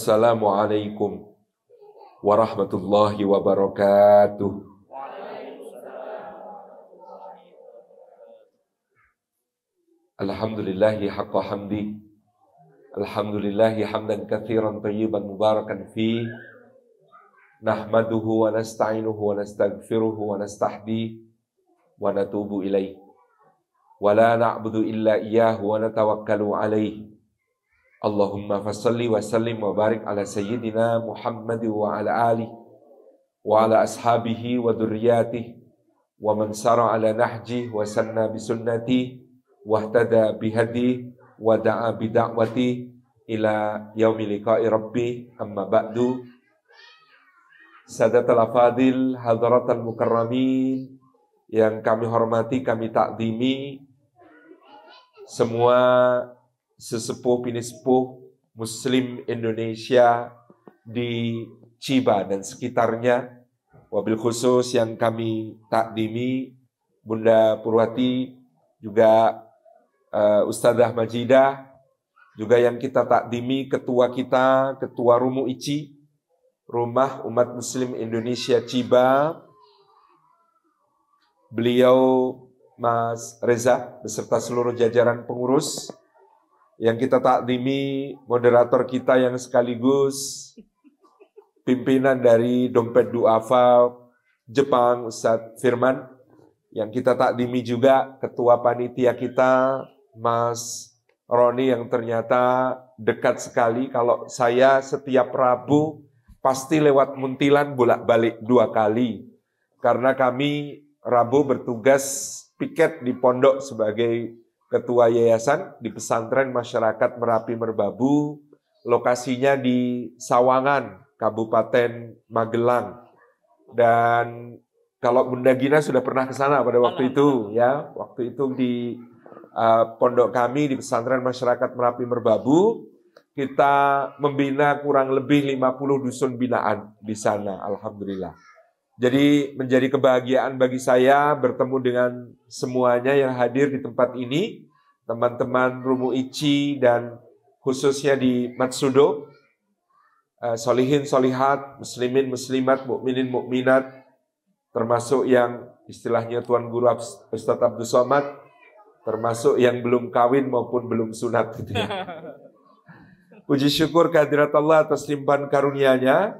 Assalamualaikum warahmatullahi wabarakatuh. Alhamdulillahi haqqa hamdi Alhamdulillahi hamdan kathiran tayyiban mubarakan fi Nahmaduhu wa nasta'inuhu wa nasta'gfiruhu wa nasta'hdi Wa natubu ilaih Wa la na'budu illa iyahu wa natawakkalu alaih Allahumma fassalli wa sallim wa barik ala sayyidina Muhammad wa ala ali wa ala ashabihi wa dhurriyyatihi wa man sara ala nahji wa sanna bi sunnati wa ihtada bi hadi wa da'a bi da'wati ila yaumil liqa'i rabbi amma ba'du Sadatul hadrat Hadratul Mukarramin yang kami hormati, kami takdimi semua sesepuh pilih sepuh Muslim Indonesia di Ciba dan sekitarnya. Wabil khusus yang kami takdimi Bunda Purwati, juga uh, eh, Ustadzah Majidah, juga yang kita takdimi ketua kita, ketua Rumu Ici, Rumah Umat Muslim Indonesia Ciba. Beliau Mas Reza beserta seluruh jajaran pengurus yang kita taklimi, moderator kita yang sekaligus pimpinan dari Dompet Duafa Jepang Ustadz Firman, yang kita taklimi juga ketua panitia kita Mas Roni yang ternyata dekat sekali kalau saya setiap Rabu pasti lewat Muntilan bolak-balik dua kali karena kami Rabu bertugas piket di pondok sebagai ketua yayasan di pesantren masyarakat Merapi Merbabu, lokasinya di Sawangan, Kabupaten Magelang. Dan kalau Bunda Gina sudah pernah ke sana pada waktu itu ya, waktu itu di uh, pondok kami di pesantren masyarakat Merapi Merbabu, kita membina kurang lebih 50 dusun binaan di sana, alhamdulillah. Jadi menjadi kebahagiaan bagi saya bertemu dengan semuanya yang hadir di tempat ini, teman-teman Rumu Ichi dan khususnya di Matsudo, eh, solihin solihat, muslimin muslimat, mukminin mukminat, termasuk yang istilahnya Tuan Guru Ustadz Abdul Somad, termasuk yang belum kawin maupun belum sunat gitu ya. Puji syukur kehadirat Allah atas limpahan karunia-Nya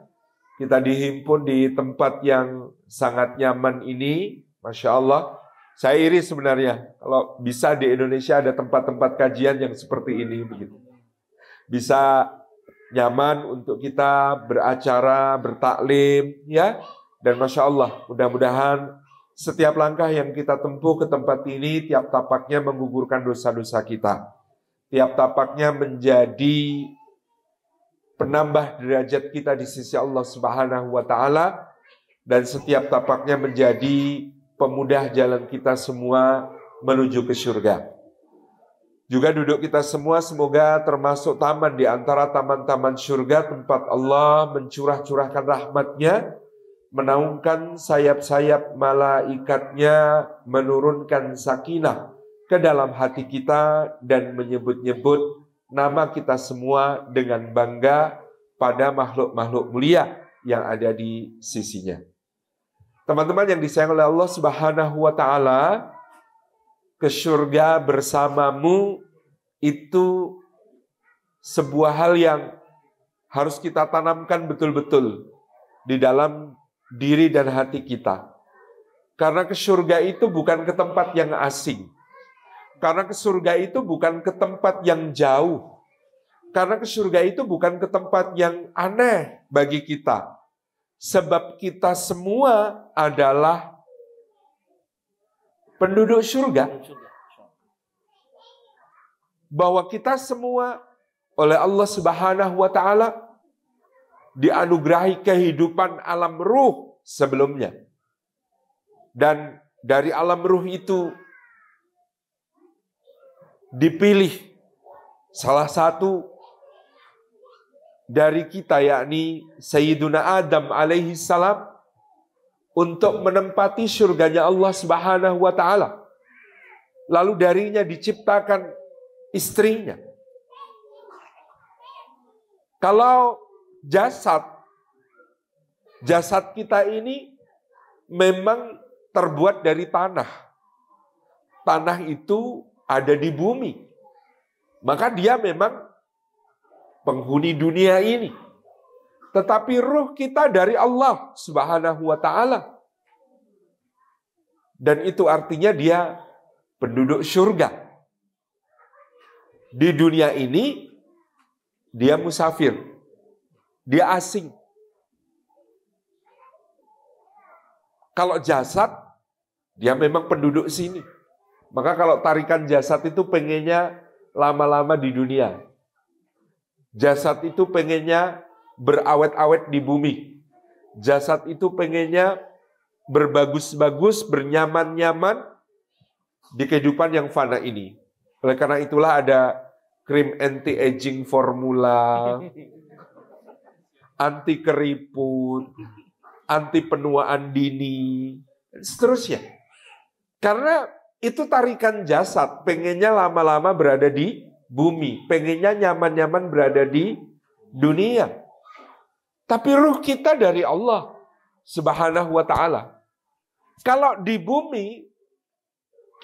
kita dihimpun di tempat yang sangat nyaman ini. Masya Allah, saya iri sebenarnya kalau bisa di Indonesia ada tempat-tempat kajian yang seperti ini begitu. Bisa nyaman untuk kita beracara, bertaklim, ya. Dan masya Allah, mudah-mudahan setiap langkah yang kita tempuh ke tempat ini, tiap tapaknya menggugurkan dosa-dosa kita. Tiap tapaknya menjadi penambah derajat kita di sisi Allah Subhanahu wa taala dan setiap tapaknya menjadi pemudah jalan kita semua menuju ke surga. Juga duduk kita semua semoga termasuk taman di antara taman-taman surga tempat Allah mencurah-curahkan rahmatnya, menaungkan sayap-sayap malaikatnya, menurunkan sakinah ke dalam hati kita dan menyebut-nyebut nama kita semua dengan bangga pada makhluk-makhluk mulia yang ada di sisinya. Teman-teman yang disayang oleh Allah Subhanahu wa taala, ke surga bersamamu itu sebuah hal yang harus kita tanamkan betul-betul di dalam diri dan hati kita. Karena ke surga itu bukan ke tempat yang asing. Karena ke surga itu bukan ke tempat yang jauh. Karena ke surga itu bukan ke tempat yang aneh bagi kita. Sebab kita semua adalah penduduk surga. Bahwa kita semua oleh Allah Subhanahu wa taala dianugerahi kehidupan alam ruh sebelumnya. Dan dari alam ruh itu dipilih salah satu dari kita yakni Sayyiduna Adam alaihi salam untuk menempati surganya Allah Subhanahu wa taala. Lalu darinya diciptakan istrinya. Kalau jasad jasad kita ini memang terbuat dari tanah. Tanah itu ada di bumi. Maka dia memang penghuni dunia ini. Tetapi ruh kita dari Allah Subhanahu wa taala. Dan itu artinya dia penduduk surga. Di dunia ini dia musafir. Dia asing. Kalau jasad dia memang penduduk sini. Maka kalau tarikan jasad itu pengennya lama-lama di dunia. Jasad itu pengennya berawet-awet di bumi. Jasad itu pengennya berbagus-bagus, bernyaman-nyaman di kehidupan yang fana ini. Oleh karena itulah ada krim anti-aging formula, anti keriput, anti penuaan dini, seterusnya. Karena itu tarikan jasad, pengennya lama-lama berada di bumi, pengennya nyaman-nyaman berada di dunia. Tapi ruh kita dari Allah Subhanahu wa taala. Kalau di bumi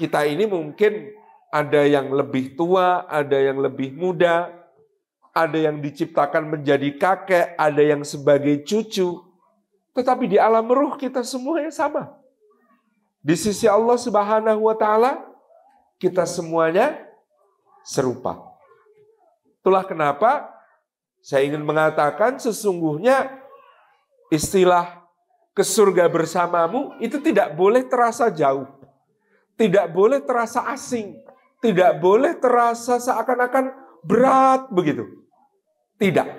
kita ini mungkin ada yang lebih tua, ada yang lebih muda, ada yang diciptakan menjadi kakek, ada yang sebagai cucu. Tetapi di alam ruh kita semuanya sama. Di sisi Allah Subhanahu wa taala kita semuanya serupa. Itulah kenapa saya ingin mengatakan sesungguhnya istilah ke surga bersamamu itu tidak boleh terasa jauh. Tidak boleh terasa asing. Tidak boleh terasa seakan-akan berat begitu. Tidak.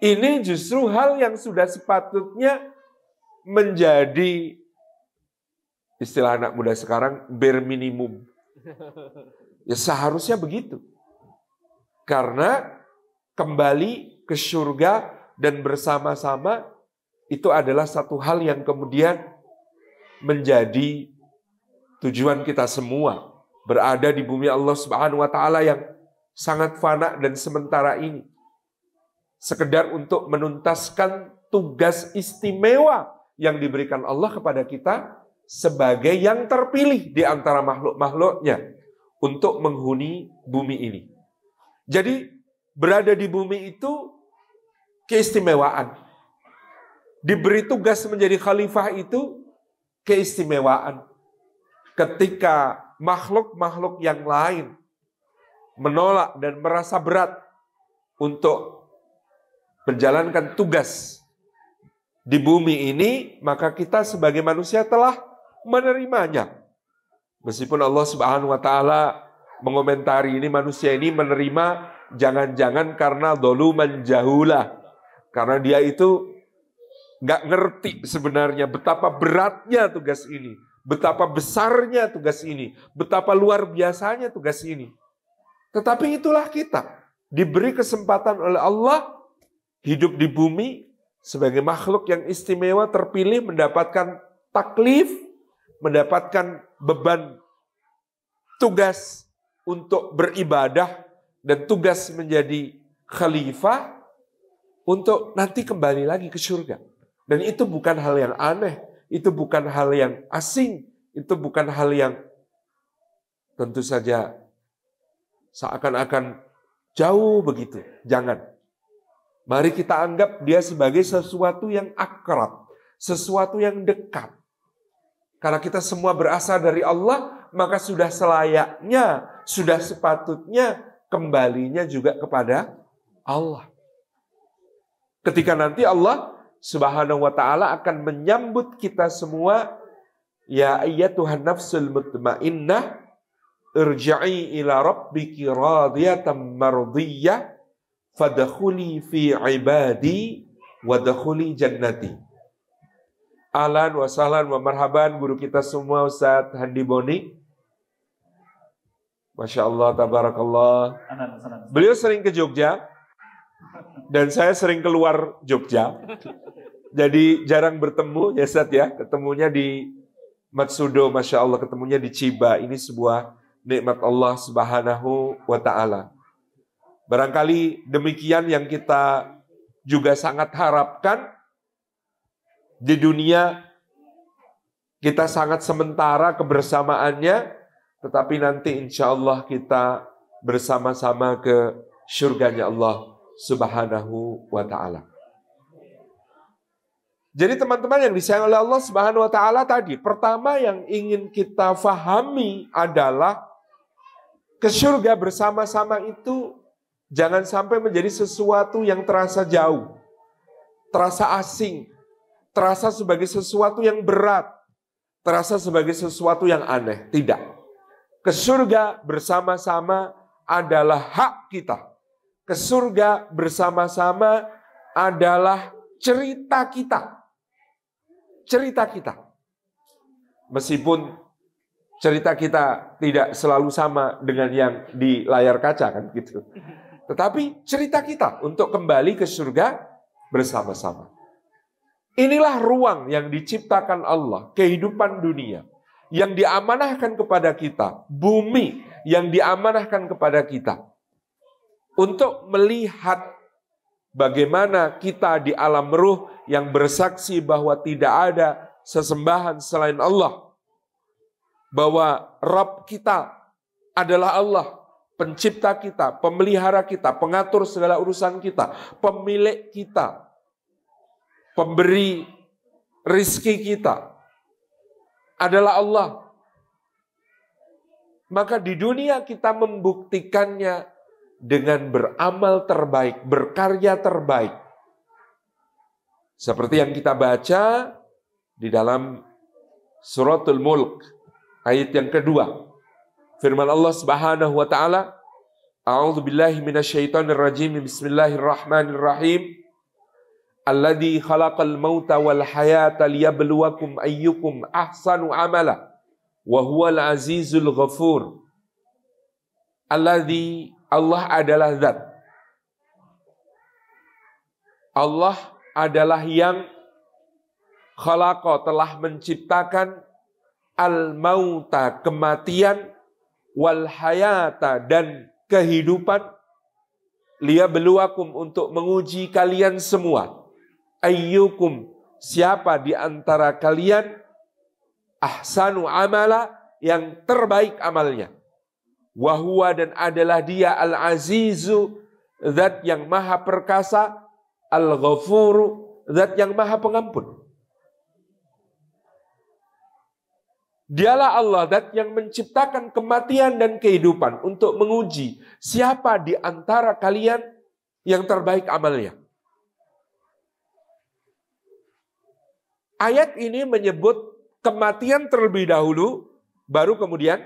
Ini justru hal yang sudah sepatutnya menjadi istilah anak muda sekarang, bare minimum. Ya seharusnya begitu. Karena kembali ke surga dan bersama-sama itu adalah satu hal yang kemudian menjadi tujuan kita semua berada di bumi Allah Subhanahu wa taala yang sangat fana dan sementara ini sekedar untuk menuntaskan tugas istimewa yang diberikan Allah kepada kita sebagai yang terpilih di antara makhluk-makhluknya untuk menghuni bumi ini. Jadi berada di bumi itu keistimewaan. Diberi tugas menjadi khalifah itu keistimewaan. Ketika makhluk-makhluk yang lain menolak dan merasa berat untuk menjalankan tugas di bumi ini, maka kita sebagai manusia telah menerimanya. Meskipun Allah Subhanahu wa taala mengomentari ini manusia ini menerima jangan-jangan karena dulu menjahulah. Karena dia itu nggak ngerti sebenarnya betapa beratnya tugas ini, betapa besarnya tugas ini, betapa luar biasanya tugas ini. Tetapi itulah kita diberi kesempatan oleh Allah hidup di bumi sebagai makhluk yang istimewa terpilih mendapatkan taklif mendapatkan beban tugas untuk beribadah dan tugas menjadi khalifah untuk nanti kembali lagi ke surga. Dan itu bukan hal yang aneh, itu bukan hal yang asing, itu bukan hal yang tentu saja seakan-akan jauh begitu. Jangan. Mari kita anggap dia sebagai sesuatu yang akrab, sesuatu yang dekat, karena kita semua berasal dari Allah, maka sudah selayaknya, sudah sepatutnya kembalinya juga kepada Allah. Ketika nanti Allah Subhanahu wa taala akan menyambut kita semua ya ayyatuhan nafsul mutmainnah irji'i ila rabbiki radiyatan mardiyah fadkhuli fi ibadi wadkhuli jannati. Alan wa sahlan wa marhaban guru kita semua Ustaz Handi Boni. Masya Allah, tabarakallah. Beliau sering ke Jogja dan saya sering keluar Jogja. Jadi jarang bertemu ya Ustaz ya, ketemunya di Matsudo, Masya Allah, ketemunya di Ciba. Ini sebuah nikmat Allah subhanahu wa ta'ala. Barangkali demikian yang kita juga sangat harapkan di dunia kita sangat sementara kebersamaannya, tetapi nanti insya Allah kita bersama-sama ke surganya Allah Subhanahu wa Ta'ala. Jadi teman-teman yang disayang oleh Allah Subhanahu wa taala tadi, pertama yang ingin kita fahami adalah ke surga bersama-sama itu jangan sampai menjadi sesuatu yang terasa jauh, terasa asing, terasa sebagai sesuatu yang berat, terasa sebagai sesuatu yang aneh. Tidak. Ke surga bersama-sama adalah hak kita. Ke surga bersama-sama adalah cerita kita. Cerita kita. Meskipun cerita kita tidak selalu sama dengan yang di layar kaca kan gitu. Tetapi cerita kita untuk kembali ke surga bersama-sama. Inilah ruang yang diciptakan Allah, kehidupan dunia yang diamanahkan kepada kita, bumi yang diamanahkan kepada kita untuk melihat bagaimana kita di alam ruh yang bersaksi bahwa tidak ada sesembahan selain Allah, bahwa Rabb kita adalah Allah, pencipta kita, pemelihara kita, pengatur segala urusan kita, pemilik kita, pemberi rizki kita adalah Allah. Maka di dunia kita membuktikannya dengan beramal terbaik, berkarya terbaik. Seperti yang kita baca di dalam suratul mulk ayat yang kedua. Firman Allah Subhanahu wa taala, A'udzu billahi minasyaitonir rajim. Bismillahirrahmanirrahim. Alladhi khalaqal mauta wal hayata liyabluwakum ayyukum ahsanu amala wa huwal azizul ghafur. Allah adalah zat. Allah adalah yang khalaqa telah menciptakan al-mauta kematian wal hayata dan kehidupan liya beluakum untuk menguji kalian semua ayyukum siapa di antara kalian ahsanu amala yang terbaik amalnya. Wahwa dan adalah dia al-azizu, zat yang maha perkasa, al-ghafuru, zat yang maha pengampun. Dialah Allah zat yang menciptakan kematian dan kehidupan untuk menguji siapa di antara kalian yang terbaik amalnya. Ayat ini menyebut kematian terlebih dahulu, baru kemudian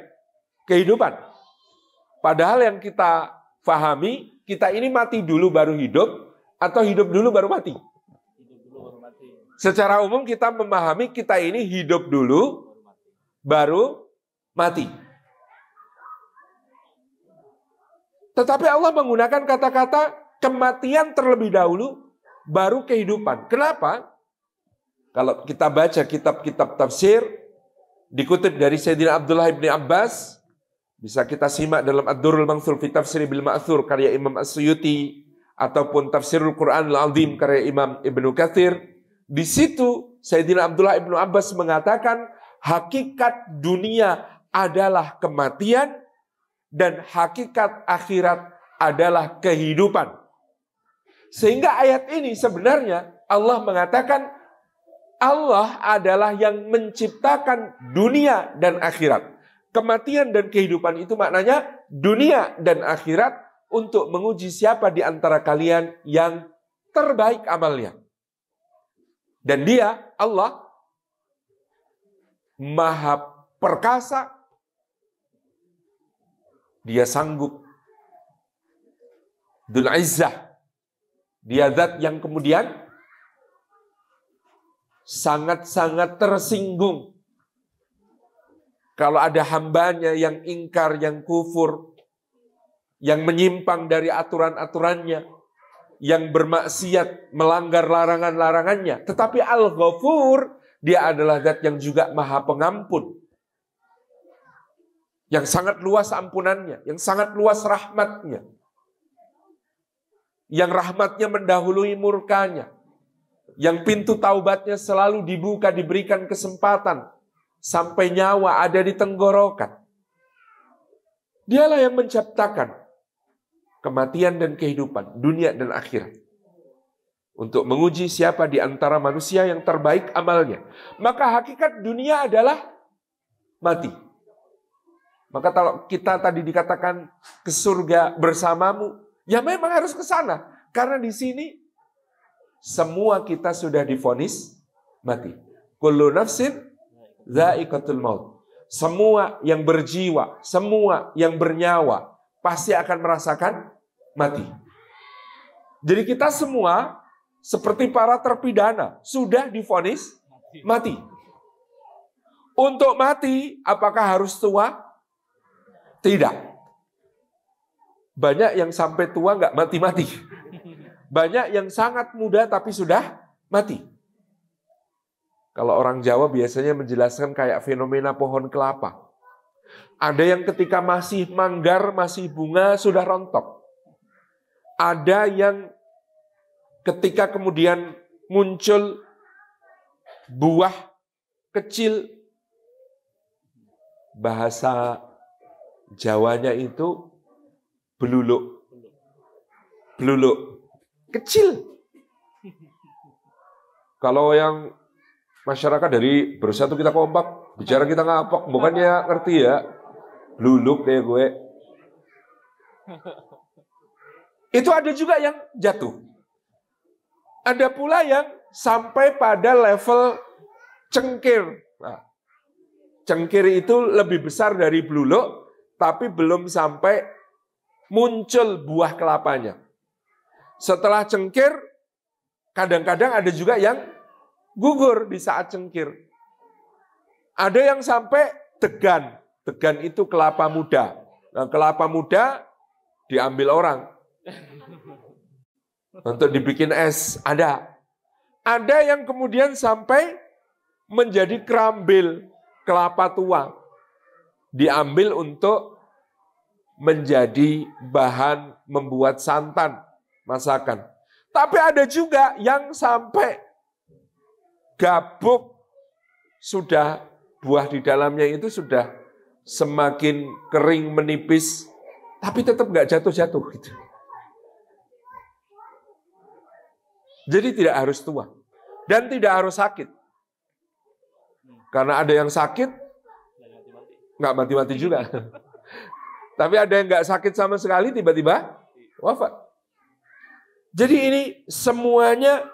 kehidupan. Padahal yang kita fahami, kita ini mati dulu baru hidup, atau hidup dulu baru mati. Secara umum kita memahami kita ini hidup dulu, baru mati. Tetapi Allah menggunakan kata-kata kematian terlebih dahulu, baru kehidupan. Kenapa? Kalau kita baca kitab-kitab tafsir, dikutip dari Sayyidina Abdullah ibn Abbas, bisa kita simak dalam Ad-Durul Mansur fi Tafsir Bil Ma'thur karya Imam As-Suyuti ataupun Tafsirul Quran Al-Azim karya Imam Ibnu Katsir. Di situ Sayyidina Abdullah Ibnu Abbas mengatakan hakikat dunia adalah kematian dan hakikat akhirat adalah kehidupan. Sehingga ayat ini sebenarnya Allah mengatakan Allah adalah yang menciptakan dunia dan akhirat. Kematian dan kehidupan itu maknanya dunia dan akhirat untuk menguji siapa di antara kalian yang terbaik amalnya. Dan dia, Allah, maha perkasa, dia sanggup. Dul Izzah, dia zat yang kemudian sangat-sangat tersinggung. Kalau ada hambanya yang ingkar, yang kufur, yang menyimpang dari aturan-aturannya, yang bermaksiat, melanggar larangan-larangannya. Tetapi Al-Ghafur, dia adalah zat yang juga maha pengampun. Yang sangat luas ampunannya, yang sangat luas rahmatnya. Yang rahmatnya mendahului murkanya yang pintu taubatnya selalu dibuka, diberikan kesempatan sampai nyawa ada di tenggorokan. Dialah yang menciptakan kematian dan kehidupan, dunia dan akhirat. Untuk menguji siapa di antara manusia yang terbaik amalnya. Maka hakikat dunia adalah mati. Maka kalau kita tadi dikatakan ke surga bersamamu, ya memang harus ke sana. Karena di sini semua kita sudah difonis mati. Kullu nafsin zaiqatul maut. Semua yang berjiwa, semua yang bernyawa pasti akan merasakan mati. Jadi kita semua seperti para terpidana sudah difonis mati. Untuk mati apakah harus tua? Tidak. Banyak yang sampai tua nggak mati-mati. Banyak yang sangat muda tapi sudah mati. Kalau orang Jawa biasanya menjelaskan kayak fenomena pohon kelapa. Ada yang ketika masih manggar, masih bunga, sudah rontok. Ada yang ketika kemudian muncul buah kecil. Bahasa Jawanya itu beluluk. Beluluk kecil. Kalau yang masyarakat dari bersatu kita kompak, bicara kita ngapok bukannya ngerti ya, luluk deh gue. Itu ada juga yang jatuh. Ada pula yang sampai pada level cengkir. Nah, cengkir itu lebih besar dari bluluk, tapi belum sampai muncul buah kelapanya. Setelah cengkir, kadang-kadang ada juga yang gugur di saat cengkir. Ada yang sampai tegan tegan itu kelapa muda. Nah, kelapa muda diambil orang. Untuk dibikin es, ada. Ada yang kemudian sampai menjadi kerambil kelapa tua. Diambil untuk menjadi bahan membuat santan masakan. Tapi ada juga yang sampai gabuk sudah buah di dalamnya itu sudah semakin kering menipis, tapi tetap nggak jatuh-jatuh gitu. Jadi tidak harus tua dan tidak harus sakit. Karena ada yang sakit nggak mati-mati juga. Tapi ada yang nggak sakit sama sekali tiba-tiba wafat. Jadi ini semuanya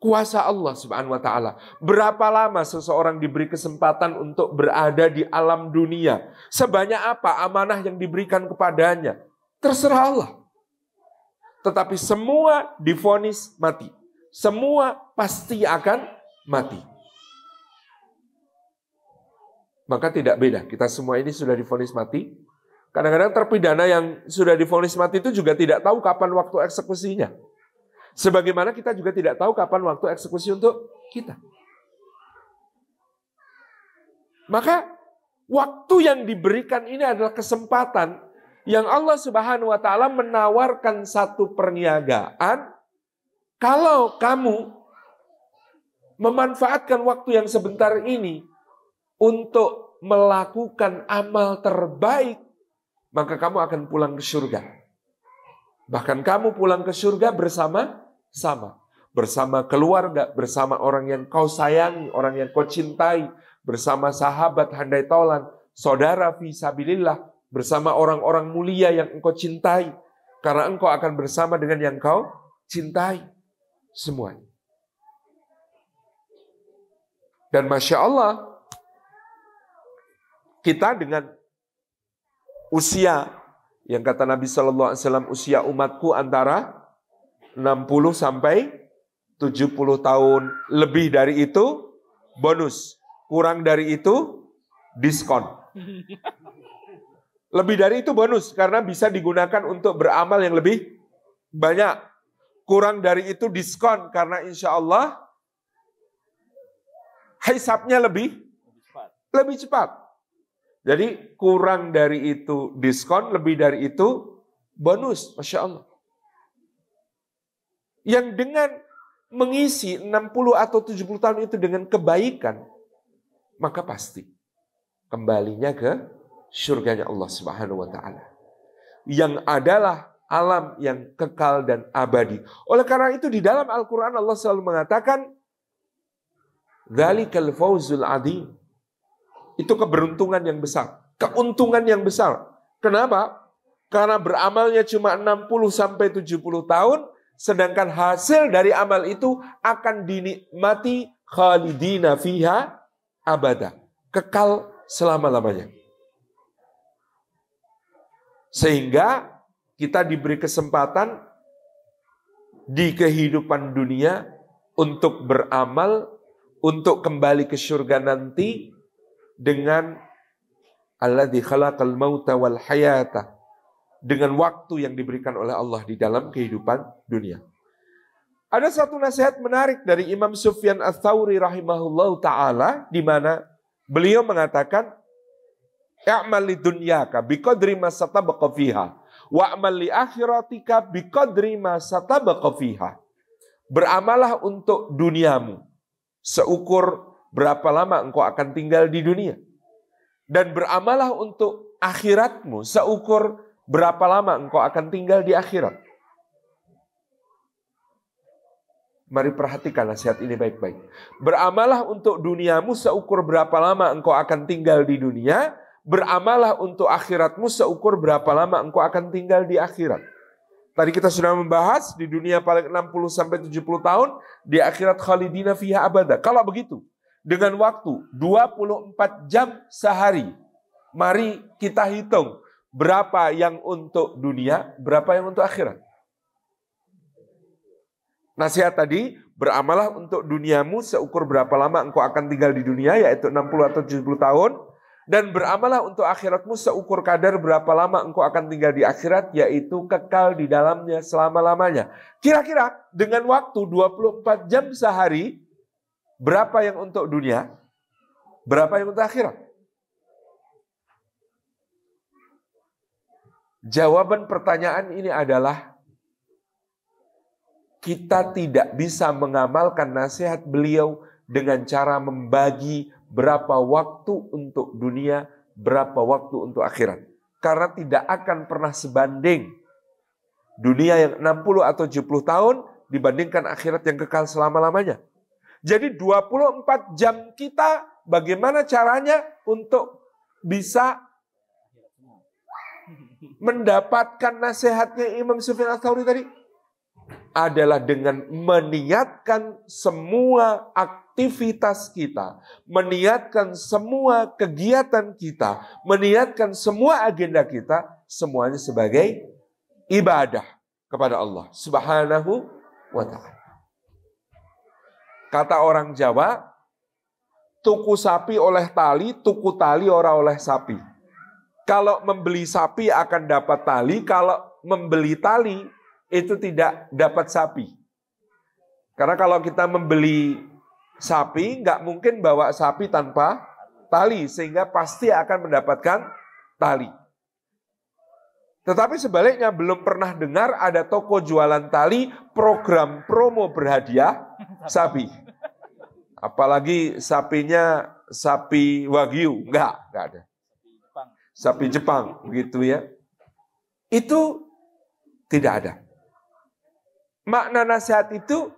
kuasa Allah Subhanahu wa taala. Berapa lama seseorang diberi kesempatan untuk berada di alam dunia? Sebanyak apa amanah yang diberikan kepadanya? Terserah Allah. Tetapi semua difonis mati. Semua pasti akan mati. Maka tidak beda, kita semua ini sudah difonis mati, Kadang-kadang terpidana yang sudah difonis mati itu juga tidak tahu kapan waktu eksekusinya. Sebagaimana kita juga tidak tahu kapan waktu eksekusi untuk kita. Maka waktu yang diberikan ini adalah kesempatan yang Allah Subhanahu wa taala menawarkan satu perniagaan kalau kamu memanfaatkan waktu yang sebentar ini untuk melakukan amal terbaik maka kamu akan pulang ke surga. Bahkan kamu pulang ke surga bersama sama. Bersama keluarga, bersama orang yang kau sayangi, orang yang kau cintai, bersama sahabat handai tolan, saudara visabilillah, bersama orang-orang mulia yang engkau cintai. Karena engkau akan bersama dengan yang kau cintai semuanya. Dan Masya Allah, kita dengan usia yang kata Nabi Shallallahu Alaihi Wasallam usia umatku antara 60 sampai 70 tahun lebih dari itu bonus kurang dari itu diskon lebih dari itu bonus karena bisa digunakan untuk beramal yang lebih banyak kurang dari itu diskon karena insya Allah hisapnya lebih lebih cepat jadi kurang dari itu diskon, lebih dari itu bonus. Masya Allah. Yang dengan mengisi 60 atau 70 tahun itu dengan kebaikan, maka pasti kembalinya ke surganya Allah Subhanahu wa taala. Yang adalah alam yang kekal dan abadi. Oleh karena itu di dalam Al-Qur'an Allah selalu mengatakan dzalikal fawzul adzim itu keberuntungan yang besar, keuntungan yang besar. Kenapa? Karena beramalnya cuma 60 sampai 70 tahun, sedangkan hasil dari amal itu akan dinikmati khalidina fiha abada, kekal selama-lamanya. Sehingga kita diberi kesempatan di kehidupan dunia untuk beramal, untuk kembali ke surga nanti dengan di khalaqal mauta wal hayata dengan waktu yang diberikan oleh Allah di dalam kehidupan dunia. Ada satu nasihat menarik dari Imam Sufyan Ats-Tsauri rahimahullahu taala di mana beliau mengatakan i'mal lidunyaka biqadri ma satabaqa fiha wa amal li akhiratika biqadri ma satabaqa fiha. Beramalah untuk duniamu seukur berapa lama engkau akan tinggal di dunia. Dan beramalah untuk akhiratmu seukur berapa lama engkau akan tinggal di akhirat. Mari perhatikan nasihat ini baik-baik. Beramalah untuk duniamu seukur berapa lama engkau akan tinggal di dunia. Beramalah untuk akhiratmu seukur berapa lama engkau akan tinggal di akhirat. Tadi kita sudah membahas di dunia paling 60 sampai 70 tahun, di akhirat khalidina fiha abada. Kalau begitu, dengan waktu 24 jam sehari. Mari kita hitung berapa yang untuk dunia, berapa yang untuk akhirat. Nasihat tadi, beramalah untuk duniamu seukur berapa lama engkau akan tinggal di dunia, yaitu 60 atau 70 tahun. Dan beramalah untuk akhiratmu seukur kadar berapa lama engkau akan tinggal di akhirat, yaitu kekal di dalamnya selama-lamanya. Kira-kira dengan waktu 24 jam sehari, Berapa yang untuk dunia? Berapa yang untuk akhirat? Jawaban pertanyaan ini adalah kita tidak bisa mengamalkan nasihat beliau dengan cara membagi berapa waktu untuk dunia, berapa waktu untuk akhirat. Karena tidak akan pernah sebanding dunia yang 60 atau 70 tahun dibandingkan akhirat yang kekal selama-lamanya. Jadi 24 jam kita bagaimana caranya untuk bisa mendapatkan nasihatnya Imam Sufyan al tsauri tadi adalah dengan meniatkan semua aktivitas kita, meniatkan semua kegiatan kita, meniatkan semua agenda kita semuanya sebagai ibadah kepada Allah Subhanahu wa taala. Kata orang Jawa, tuku sapi oleh tali, tuku tali ora oleh sapi. Kalau membeli sapi akan dapat tali, kalau membeli tali itu tidak dapat sapi. Karena kalau kita membeli sapi, nggak mungkin bawa sapi tanpa tali, sehingga pasti akan mendapatkan tali. Tetapi sebaliknya belum pernah dengar ada toko jualan tali program promo berhadiah sapi. Apalagi sapinya sapi wagyu, enggak, enggak ada. Sapi Jepang, begitu ya. Itu tidak ada. Makna nasihat itu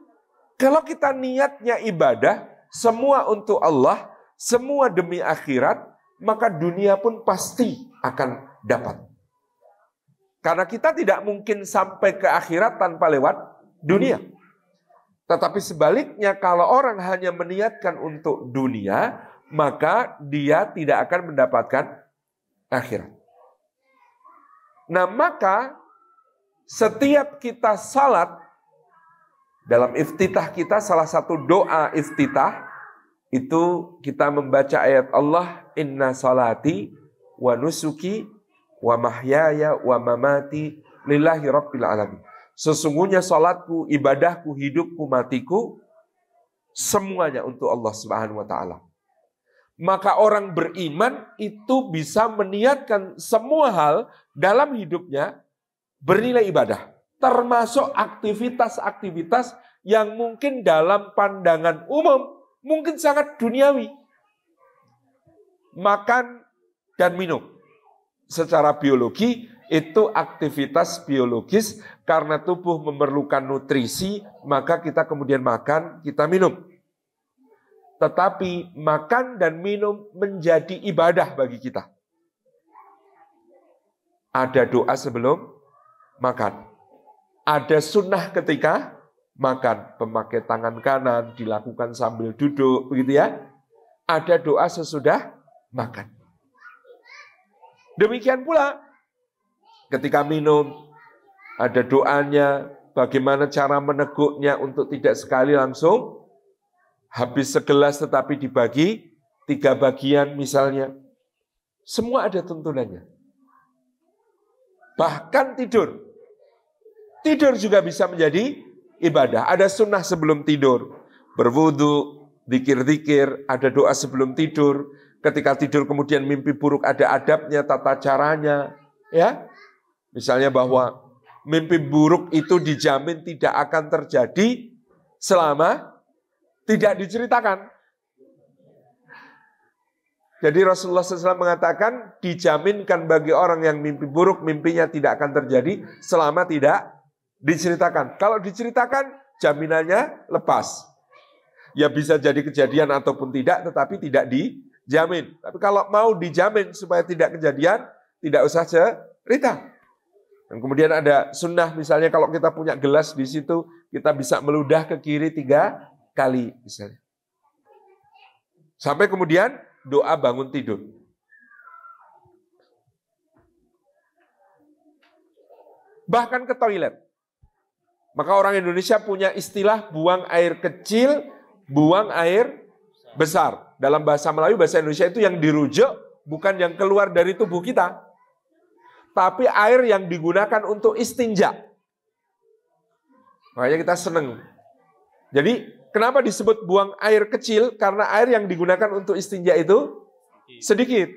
kalau kita niatnya ibadah, semua untuk Allah, semua demi akhirat, maka dunia pun pasti akan dapat. Karena kita tidak mungkin sampai ke akhirat tanpa lewat dunia. Tetapi sebaliknya kalau orang hanya meniatkan untuk dunia, maka dia tidak akan mendapatkan akhirat. Nah, maka setiap kita salat dalam iftitah kita salah satu doa iftitah itu kita membaca ayat Allah inna salati wa nusuki wa mahyaya wa mamati lillahi rabbil alamin. Sesungguhnya salatku, ibadahku, hidupku, matiku semuanya untuk Allah Subhanahu wa taala. Maka orang beriman itu bisa meniatkan semua hal dalam hidupnya bernilai ibadah, termasuk aktivitas-aktivitas yang mungkin dalam pandangan umum mungkin sangat duniawi. Makan dan minum secara biologi itu aktivitas biologis karena tubuh memerlukan nutrisi, maka kita kemudian makan, kita minum. Tetapi makan dan minum menjadi ibadah bagi kita. Ada doa sebelum makan. Ada sunnah ketika makan. Pemakai tangan kanan dilakukan sambil duduk, begitu ya. Ada doa sesudah makan. Demikian pula Ketika minum, ada doanya, bagaimana cara meneguknya untuk tidak sekali langsung habis segelas tetapi dibagi tiga bagian misalnya. Semua ada tuntunannya. Bahkan tidur. Tidur juga bisa menjadi ibadah. Ada sunnah sebelum tidur. Berwudu, dikir-dikir, ada doa sebelum tidur. Ketika tidur kemudian mimpi buruk ada adabnya, tata caranya. ya Misalnya bahwa mimpi buruk itu dijamin tidak akan terjadi selama tidak diceritakan. Jadi Rasulullah SAW mengatakan dijaminkan bagi orang yang mimpi buruk mimpinya tidak akan terjadi selama tidak diceritakan. Kalau diceritakan jaminannya lepas. Ya bisa jadi kejadian ataupun tidak tetapi tidak dijamin. Tapi kalau mau dijamin supaya tidak kejadian tidak usah cerita. Dan kemudian ada sunnah misalnya kalau kita punya gelas di situ, kita bisa meludah ke kiri tiga kali misalnya. Sampai kemudian doa bangun tidur. Bahkan ke toilet. Maka orang Indonesia punya istilah buang air kecil, buang air besar. Dalam bahasa Melayu, bahasa Indonesia itu yang dirujuk bukan yang keluar dari tubuh kita tapi air yang digunakan untuk istinja. Makanya kita seneng. Jadi kenapa disebut buang air kecil? Karena air yang digunakan untuk istinja itu sedikit.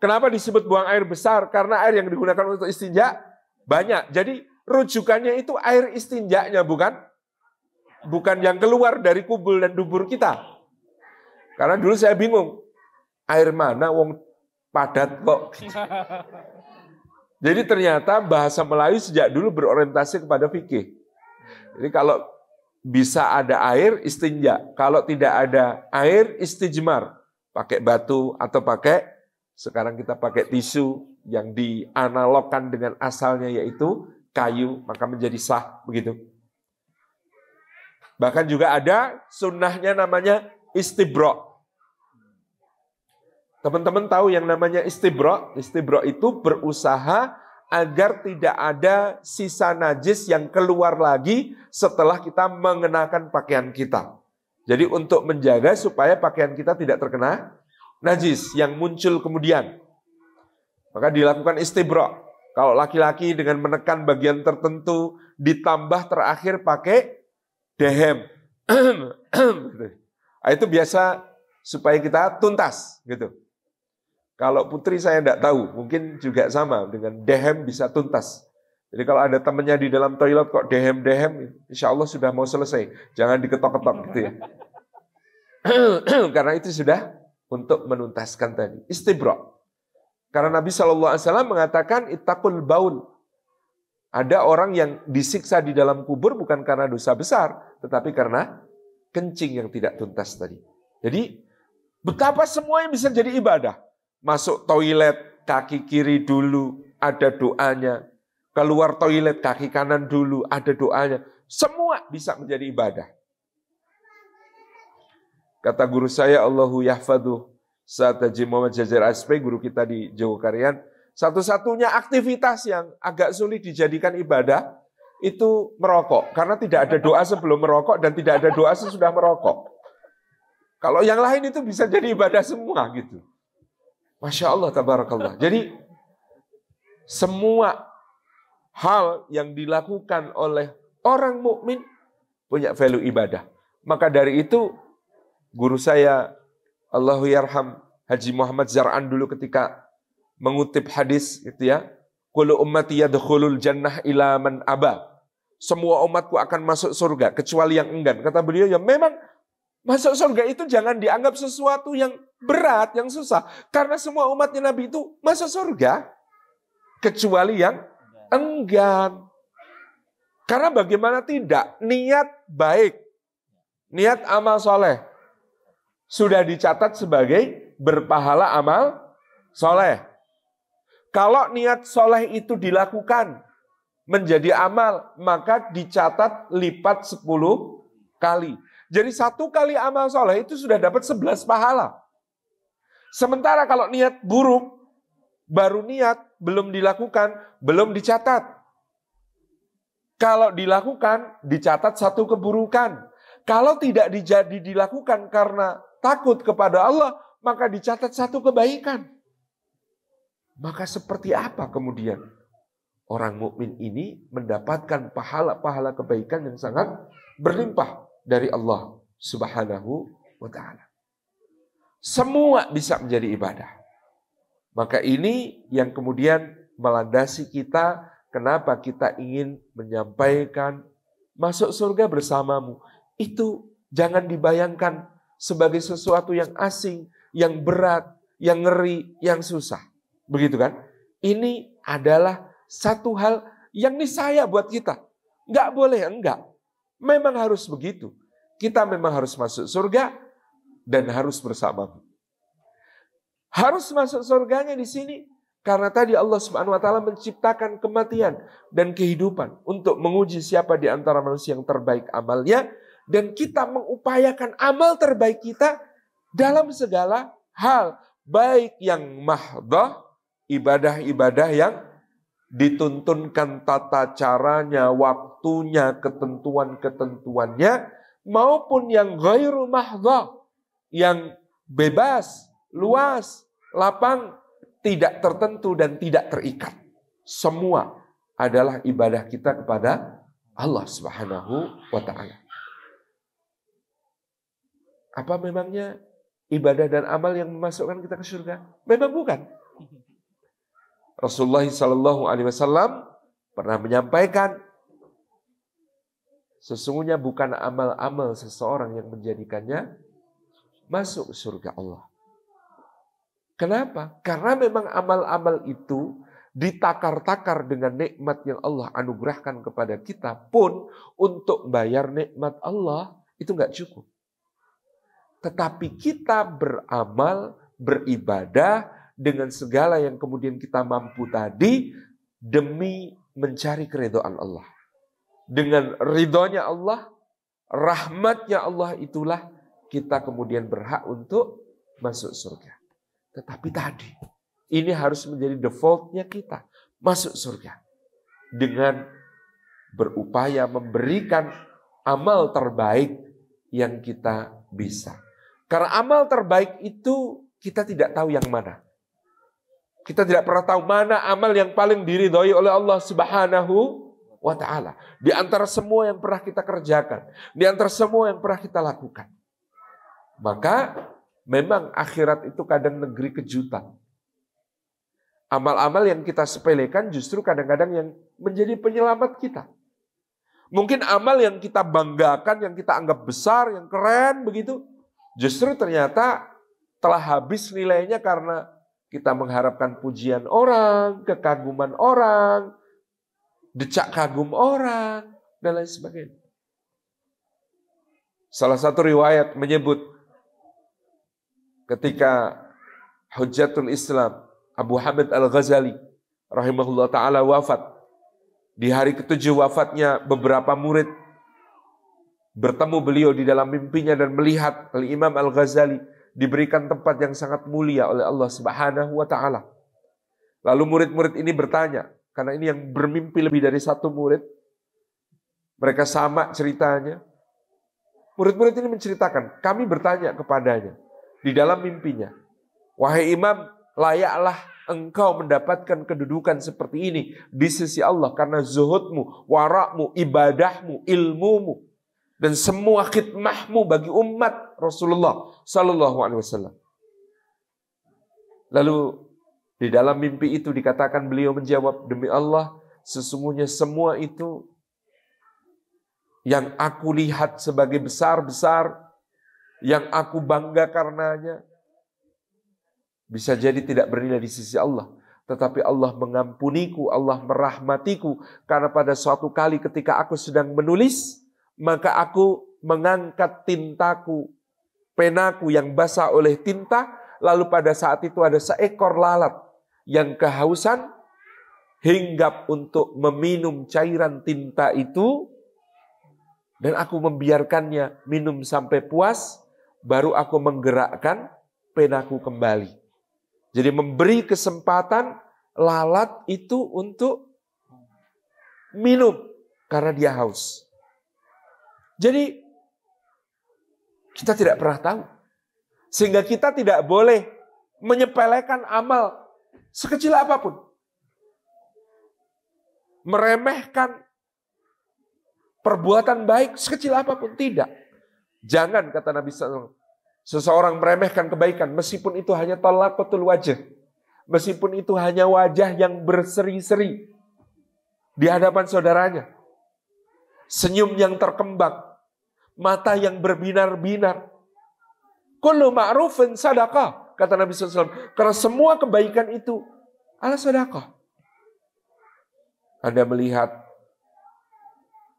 Kenapa disebut buang air besar? Karena air yang digunakan untuk istinja banyak. Jadi rujukannya itu air istinjaknya bukan bukan yang keluar dari kubul dan dubur kita. Karena dulu saya bingung, air mana wong padat kok. Jadi ternyata bahasa Melayu sejak dulu berorientasi kepada fikih. Jadi kalau bisa ada air istinja, kalau tidak ada air istijmar, pakai batu atau pakai sekarang kita pakai tisu yang dianalogkan dengan asalnya yaitu kayu, maka menjadi sah begitu. Bahkan juga ada sunnahnya namanya istibro. Teman-teman tahu yang namanya istibro? Istibro itu berusaha agar tidak ada sisa najis yang keluar lagi setelah kita mengenakan pakaian kita. Jadi untuk menjaga supaya pakaian kita tidak terkena najis yang muncul kemudian. Maka dilakukan istibro. Kalau laki-laki dengan menekan bagian tertentu ditambah terakhir pakai dehem. itu biasa supaya kita tuntas gitu. Kalau putri saya tidak tahu, mungkin juga sama dengan dehem bisa tuntas. Jadi kalau ada temannya di dalam toilet kok dehem-dehem, insya Allah sudah mau selesai. Jangan diketok-ketok gitu ya. Karena itu sudah untuk menuntaskan tadi. Istibro. Karena Nabi Shallallahu Alaihi Wasallam mengatakan itakul baul. Ada orang yang disiksa di dalam kubur bukan karena dosa besar, tetapi karena kencing yang tidak tuntas tadi. Jadi betapa semuanya bisa jadi ibadah. Masuk toilet, kaki kiri dulu, ada doanya. Keluar toilet, kaki kanan dulu, ada doanya. Semua bisa menjadi ibadah. Kata guru saya, Allahu yahfadu. Saat Haji Muhammad Jajar Aspe, guru kita di Jawa Jogokarian, satu-satunya aktivitas yang agak sulit dijadikan ibadah itu merokok. Karena tidak ada doa sebelum merokok dan tidak ada doa sesudah merokok. Kalau yang lain itu bisa jadi ibadah semua gitu. Masya Allah, tabarakallah. Jadi, semua hal yang dilakukan oleh orang mukmin punya value ibadah. Maka dari itu, guru saya, Allahu Yarham, Haji Muhammad Zar'an dulu ketika mengutip hadis itu ya, Kulu ummati yadkhulul jannah ila man aba. Semua umatku akan masuk surga, kecuali yang enggan. Kata beliau, ya memang Masuk surga itu jangan dianggap sesuatu yang berat, yang susah. Karena semua umatnya Nabi itu masuk surga. Kecuali yang enggan. Karena bagaimana tidak, niat baik, niat amal soleh, sudah dicatat sebagai berpahala amal soleh. Kalau niat soleh itu dilakukan menjadi amal, maka dicatat lipat 10 kali. Jadi satu kali amal soleh itu sudah dapat 11 pahala. Sementara kalau niat buruk, baru niat, belum dilakukan, belum dicatat. Kalau dilakukan, dicatat satu keburukan. Kalau tidak dijadi dilakukan karena takut kepada Allah, maka dicatat satu kebaikan. Maka seperti apa kemudian orang mukmin ini mendapatkan pahala-pahala kebaikan yang sangat berlimpah? dari Allah Subhanahu wa taala. Semua bisa menjadi ibadah. Maka ini yang kemudian melandasi kita kenapa kita ingin menyampaikan masuk surga bersamamu. Itu jangan dibayangkan sebagai sesuatu yang asing, yang berat, yang ngeri, yang susah. Begitu kan? Ini adalah satu hal yang niscaya buat kita. Enggak boleh enggak. Memang harus begitu. Kita memang harus masuk surga dan harus bersama. Harus masuk surganya di sini karena tadi Allah Subhanahu wa taala menciptakan kematian dan kehidupan untuk menguji siapa di antara manusia yang terbaik amalnya dan kita mengupayakan amal terbaik kita dalam segala hal, baik yang mahdhah ibadah-ibadah yang dituntunkan tata caranya, waktunya, ketentuan-ketentuannya maupun yang ghairu mahdha, yang bebas, luas, lapang, tidak tertentu dan tidak terikat. Semua adalah ibadah kita kepada Allah Subhanahu wa taala. Apa memangnya ibadah dan amal yang memasukkan kita ke surga? Memang bukan. Rasulullah Shallallahu alaihi wasallam pernah menyampaikan Sesungguhnya bukan amal-amal seseorang yang menjadikannya masuk surga Allah. Kenapa? Karena memang amal-amal itu ditakar-takar dengan nikmat yang Allah anugerahkan kepada kita pun untuk bayar nikmat Allah itu nggak cukup. Tetapi kita beramal, beribadah dengan segala yang kemudian kita mampu tadi demi mencari keredoan Allah dengan ridhonya Allah, rahmatnya Allah itulah kita kemudian berhak untuk masuk surga. Tetapi tadi, ini harus menjadi defaultnya kita. Masuk surga. Dengan berupaya memberikan amal terbaik yang kita bisa. Karena amal terbaik itu kita tidak tahu yang mana. Kita tidak pernah tahu mana amal yang paling diridhoi oleh Allah Subhanahu wa ta'ala. Di antara semua yang pernah kita kerjakan. Di antara semua yang pernah kita lakukan. Maka memang akhirat itu kadang negeri kejutan. Amal-amal yang kita sepelekan justru kadang-kadang yang menjadi penyelamat kita. Mungkin amal yang kita banggakan, yang kita anggap besar, yang keren begitu, justru ternyata telah habis nilainya karena kita mengharapkan pujian orang, kekaguman orang, decak kagum orang, dan lain sebagainya. Salah satu riwayat menyebut ketika Hujatul Islam Abu Hamid Al-Ghazali rahimahullah taala wafat. Di hari ketujuh wafatnya beberapa murid bertemu beliau di dalam mimpinya dan melihat Al-Imam Al-Ghazali diberikan tempat yang sangat mulia oleh Allah Subhanahu wa taala. Lalu murid-murid ini bertanya, karena ini yang bermimpi lebih dari satu murid. Mereka sama ceritanya. Murid-murid ini menceritakan, kami bertanya kepadanya di dalam mimpinya. Wahai imam, layaklah engkau mendapatkan kedudukan seperti ini di sisi Allah karena zuhudmu, warakmu, ibadahmu, ilmumu dan semua khidmahmu bagi umat Rasulullah Sallallahu Alaihi Wasallam. Lalu di dalam mimpi itu dikatakan beliau menjawab, demi Allah, sesungguhnya semua itu yang aku lihat sebagai besar-besar, yang aku bangga karenanya, bisa jadi tidak bernilai di sisi Allah. Tetapi Allah mengampuniku, Allah merahmatiku. Karena pada suatu kali ketika aku sedang menulis, maka aku mengangkat tintaku, penaku yang basah oleh tinta, lalu pada saat itu ada seekor lalat yang kehausan hinggap untuk meminum cairan tinta itu dan aku membiarkannya minum sampai puas baru aku menggerakkan penaku kembali. Jadi memberi kesempatan lalat itu untuk minum karena dia haus. Jadi kita tidak pernah tahu. Sehingga kita tidak boleh menyepelekan amal Sekecil apapun. Meremehkan perbuatan baik sekecil apapun. Tidak. Jangan kata Nabi SAW. Seseorang meremehkan kebaikan meskipun itu hanya tolak kotul wajah. Meskipun itu hanya wajah yang berseri-seri di hadapan saudaranya. Senyum yang terkembang. Mata yang berbinar-binar. Kullu ma'rufin sadaqah. Kata Nabi SAW. Karena semua kebaikan itu ala sodakoh. Anda melihat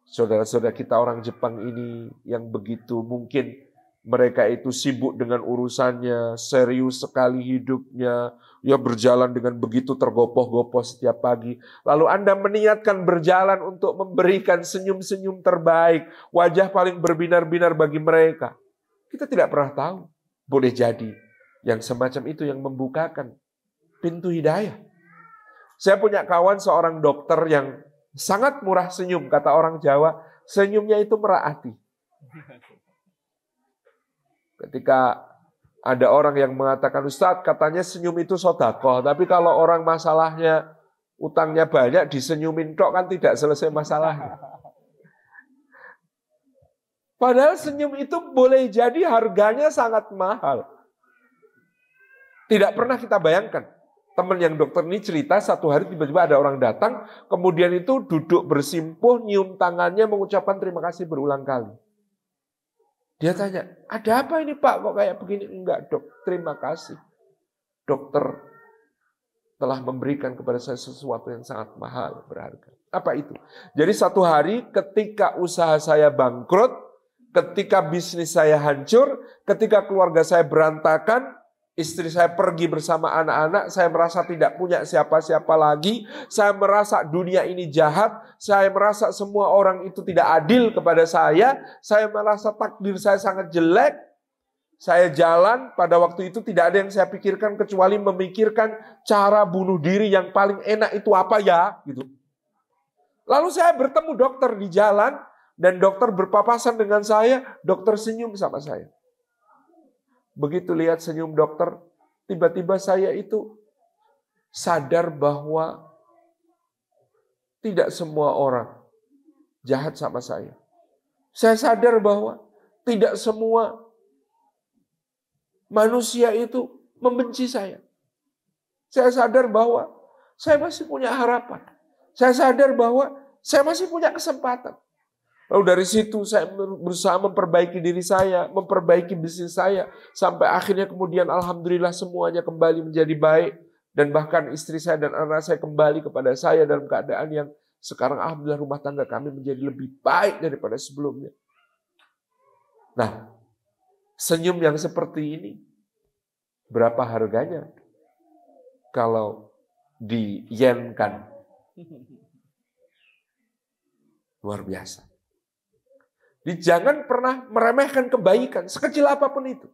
saudara-saudara kita orang Jepang ini yang begitu mungkin mereka itu sibuk dengan urusannya, serius sekali hidupnya, ya berjalan dengan begitu tergopoh-gopoh setiap pagi. Lalu Anda meniatkan berjalan untuk memberikan senyum-senyum terbaik, wajah paling berbinar-binar bagi mereka. Kita tidak pernah tahu. Boleh jadi yang semacam itu yang membukakan pintu hidayah. Saya punya kawan seorang dokter yang sangat murah senyum, kata orang Jawa. Senyumnya itu merahati. Ketika ada orang yang mengatakan, Ustadz katanya senyum itu sodakoh, tapi kalau orang masalahnya utangnya banyak, disenyumin kok kan tidak selesai masalahnya. Padahal senyum itu boleh jadi harganya sangat mahal. Tidak pernah kita bayangkan. Teman yang dokter ini cerita satu hari tiba-tiba ada orang datang, kemudian itu duduk bersimpuh, nyium tangannya, mengucapkan terima kasih berulang kali. Dia tanya, ada apa ini Pak kok kayak begini? Enggak dok, terima kasih. Dokter telah memberikan kepada saya sesuatu yang sangat mahal, berharga. Apa itu? Jadi satu hari ketika usaha saya bangkrut, ketika bisnis saya hancur, ketika keluarga saya berantakan, istri saya pergi bersama anak-anak, saya merasa tidak punya siapa-siapa lagi, saya merasa dunia ini jahat, saya merasa semua orang itu tidak adil kepada saya, saya merasa takdir saya sangat jelek, saya jalan pada waktu itu tidak ada yang saya pikirkan kecuali memikirkan cara bunuh diri yang paling enak itu apa ya gitu. Lalu saya bertemu dokter di jalan dan dokter berpapasan dengan saya, dokter senyum sama saya. Begitu lihat senyum dokter, tiba-tiba saya itu sadar bahwa tidak semua orang jahat sama saya. Saya sadar bahwa tidak semua manusia itu membenci saya. Saya sadar bahwa saya masih punya harapan. Saya sadar bahwa saya masih punya kesempatan. Lalu dari situ saya berusaha memperbaiki diri saya, memperbaiki bisnis saya. Sampai akhirnya kemudian Alhamdulillah semuanya kembali menjadi baik. Dan bahkan istri saya dan anak saya kembali kepada saya dalam keadaan yang sekarang Alhamdulillah rumah tangga kami menjadi lebih baik daripada sebelumnya. Nah, senyum yang seperti ini berapa harganya kalau kan Luar biasa. Jadi jangan pernah meremehkan kebaikan sekecil apapun itu.